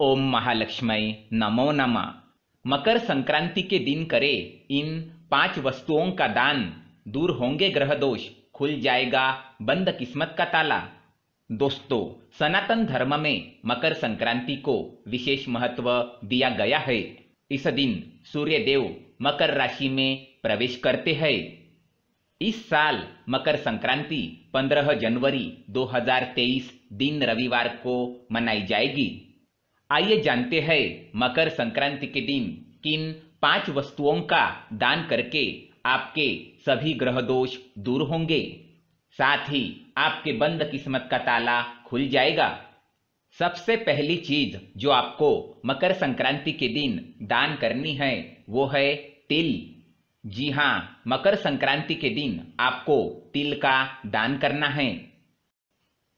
ओम महालक्ष्मी नमो नमः मकर संक्रांति के दिन करें इन पांच वस्तुओं का दान दूर होंगे ग्रह दोष खुल जाएगा बंद किस्मत का ताला दोस्तों सनातन धर्म में मकर संक्रांति को विशेष महत्व दिया गया है इस दिन सूर्य देव मकर राशि में प्रवेश करते हैं इस साल मकर संक्रांति 15 जनवरी 2023 दिन रविवार को मनाई जाएगी आइए जानते हैं मकर संक्रांति के दिन किन पांच वस्तुओं का दान करके आपके सभी ग्रह दोष दूर होंगे साथ ही आपके बंद किस्मत का ताला खुल जाएगा सबसे पहली चीज जो आपको मकर संक्रांति के दिन दान करनी है वो है तिल जी हाँ मकर संक्रांति के दिन आपको तिल का दान करना है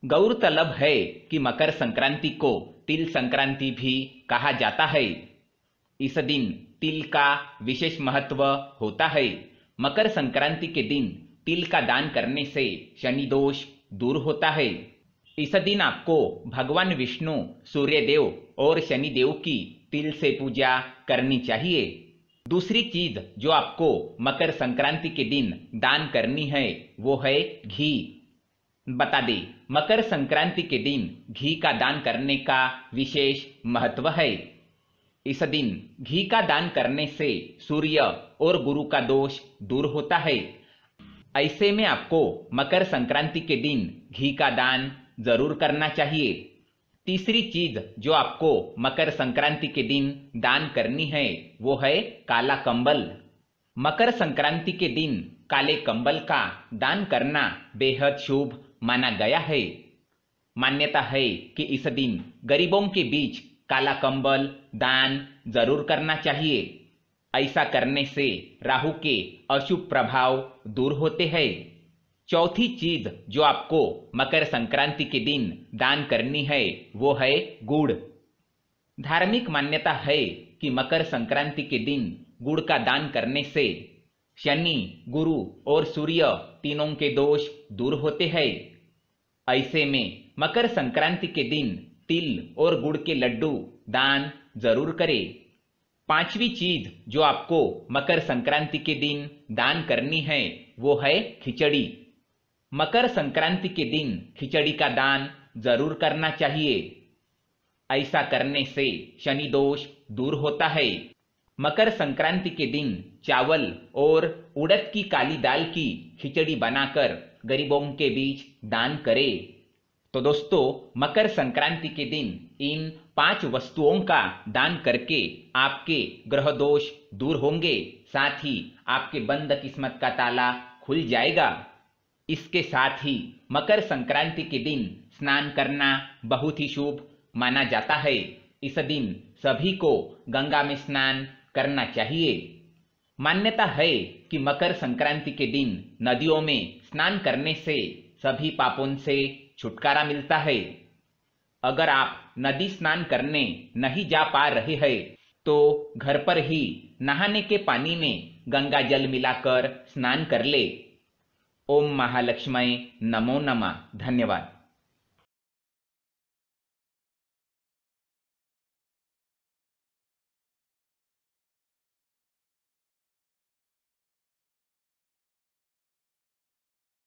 गौरतलब है कि मकर संक्रांति को तिल संक्रांति भी कहा जाता है इस दिन तिल का विशेष महत्व होता है मकर संक्रांति के दिन तिल का दान करने से शनि दोष दूर होता है इस दिन आपको भगवान विष्णु सूर्य देव और शनि देव की तिल से पूजा करनी चाहिए दूसरी चीज जो आपको मकर संक्रांति के दिन दान करनी है वो है घी बता दें मकर संक्रांति के दिन घी का दान करने का विशेष महत्व है इस दिन घी का दान करने से सूर्य और गुरु का दोष दूर होता है ऐसे में आपको मकर संक्रांति के दिन घी का दान जरूर करना चाहिए तीसरी चीज जो आपको मकर संक्रांति के दिन दान करनी है वो है काला कंबल मकर संक्रांति के दिन काले कंबल का दान करना बेहद शुभ माना गया है मान्यता है कि इस दिन गरीबों के बीच काला कंबल दान जरूर करना चाहिए ऐसा करने से राहु के अशुभ प्रभाव दूर होते हैं चौथी चीज जो आपको मकर संक्रांति के दिन दान करनी है वो है गुड़ धार्मिक मान्यता है कि मकर संक्रांति के दिन गुड़ का दान करने से शनि गुरु और सूर्य तीनों के दोष दूर होते हैं ऐसे में मकर संक्रांति के दिन तिल और गुड़ के लड्डू दान जरूर करें पांचवी चीज जो आपको मकर संक्रांति के दिन दान करनी है वो है खिचड़ी मकर संक्रांति के दिन खिचड़ी का दान जरूर करना चाहिए ऐसा करने से शनि दोष दूर होता है मकर संक्रांति के दिन चावल और उड़द की काली दाल की खिचड़ी बनाकर गरीबों के बीच दान करें तो दोस्तों मकर संक्रांति के दिन इन पांच वस्तुओं का दान करके आपके ग्रह दोष दूर होंगे साथ ही आपके बंद किस्मत का ताला खुल जाएगा इसके साथ ही मकर संक्रांति के दिन स्नान करना बहुत ही शुभ माना जाता है इस दिन सभी को गंगा में स्नान करना चाहिए मान्यता है कि मकर संक्रांति के दिन नदियों में स्नान करने से सभी पापों से छुटकारा मिलता है अगर आप नदी स्नान करने नहीं जा पा रहे हैं तो घर पर ही नहाने के पानी में गंगा जल मिलाकर स्नान कर ले ओम महालक्ष्मी नमो नमः धन्यवाद